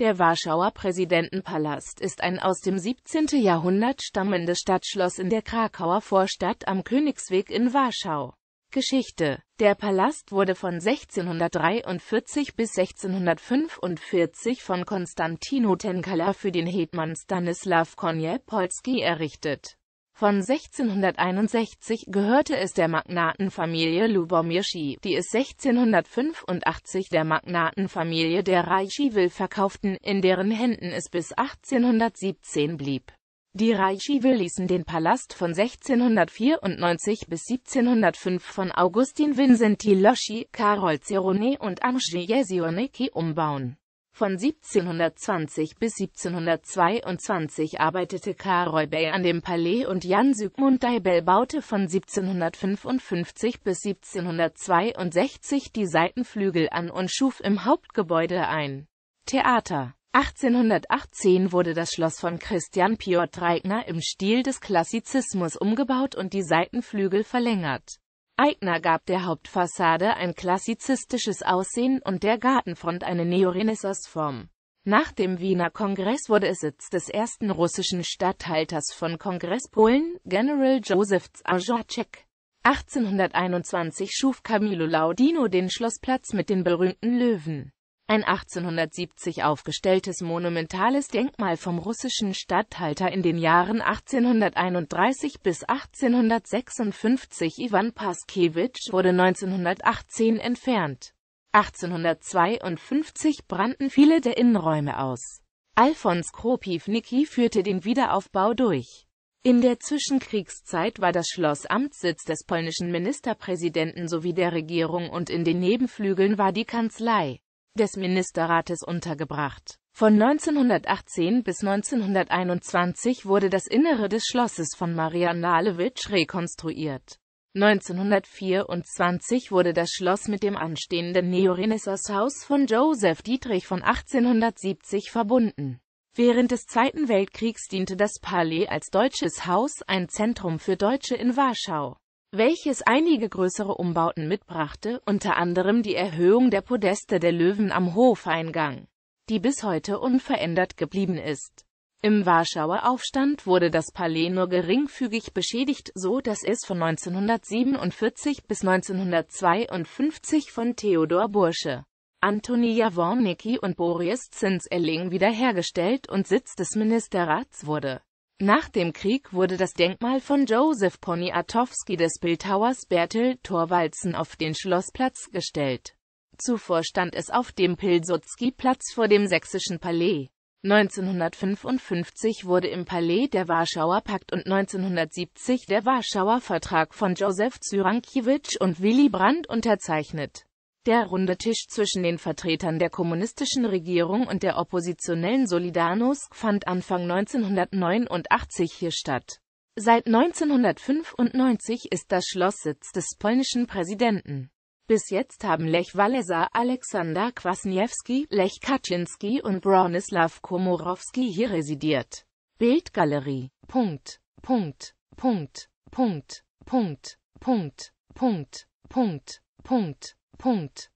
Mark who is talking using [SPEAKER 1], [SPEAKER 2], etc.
[SPEAKER 1] Der Warschauer Präsidentenpalast ist ein aus dem 17. Jahrhundert stammendes Stadtschloss in der Krakauer Vorstadt am Königsweg in Warschau. Geschichte Der Palast wurde von 1643 bis 1645 von Konstantino Tenkala für den Hetman Stanislaw Konjepolski errichtet. Von 1661 gehörte es der Magnatenfamilie Lubomirschi, die es 1685 der Magnatenfamilie der Reichiwil verkauften, in deren Händen es bis 1817 blieb. Die Reichiwil ließen den Palast von 1694 bis 1705 von Augustin Vincenti Loschi, Karol Cerone und Amschie Jesionecki umbauen. Von 1720 bis 1722 arbeitete Karol Bey an dem Palais und Jan Sigmund Deibel baute von 1755 bis 1762 die Seitenflügel an und schuf im Hauptgebäude ein Theater. 1818 wurde das Schloss von Christian Piotr Reigner im Stil des Klassizismus umgebaut und die Seitenflügel verlängert Eigner gab der Hauptfassade ein klassizistisches Aussehen und der Gartenfront eine Neorenaissance-Form. Nach dem Wiener Kongress wurde es Sitz des ersten russischen Statthalters von Kongress Polen, General Joseph Zajaczek. 1821 schuf Camillo Laudino den Schlossplatz mit den berühmten Löwen ein 1870 aufgestelltes monumentales Denkmal vom russischen Statthalter in den Jahren 1831 bis 1856 Ivan Paskewitsch wurde 1918 entfernt. 1852 brannten viele der Innenräume aus. Alfons Kropivnicki führte den Wiederaufbau durch. In der Zwischenkriegszeit war das Schloss Amtssitz des polnischen Ministerpräsidenten sowie der Regierung und in den Nebenflügeln war die Kanzlei des Ministerrates untergebracht. Von 1918 bis 1921 wurde das Innere des Schlosses von Maria Nalewitsch rekonstruiert. 1924 wurde das Schloss mit dem anstehenden Neorenaissance-Haus von Joseph Dietrich von 1870 verbunden. Während des Zweiten Weltkriegs diente das Palais als deutsches Haus, ein Zentrum für Deutsche in Warschau welches einige größere Umbauten mitbrachte, unter anderem die Erhöhung der Podeste der Löwen am Hofeingang, die bis heute unverändert geblieben ist. Im Warschauer Aufstand wurde das Palais nur geringfügig beschädigt, so dass es von 1947 bis 1952 von Theodor Bursche, Antoni Jawornicki und Boris Zinserling wiederhergestellt und Sitz des Ministerrats wurde nach dem Krieg wurde das Denkmal von Joseph Poniatowski des Bildhauers Bertel Thorwaldsen auf den Schlossplatz gestellt. Zuvor stand es auf dem Pilsudski-Platz vor dem Sächsischen Palais. 1955 wurde im Palais der Warschauer Pakt und 1970 der Warschauer Vertrag von Joseph Cyrankiewicz und Willy Brandt unterzeichnet der runde Tisch zwischen den Vertretern der kommunistischen Regierung und der oppositionellen Solidarność fand Anfang 1989 hier statt. Seit 1995 ist das Schloss Sitz des polnischen Präsidenten. Bis jetzt haben Lech Walesa, Alexander Kwasniewski, Lech Kaczynski und Bronislaw Komorowski hier residiert. Bildgalerie. Punkt. Punkt. Punkt. Punkt. Punkt. Punkt. Punkt. Punkt. Punkt. Punkt.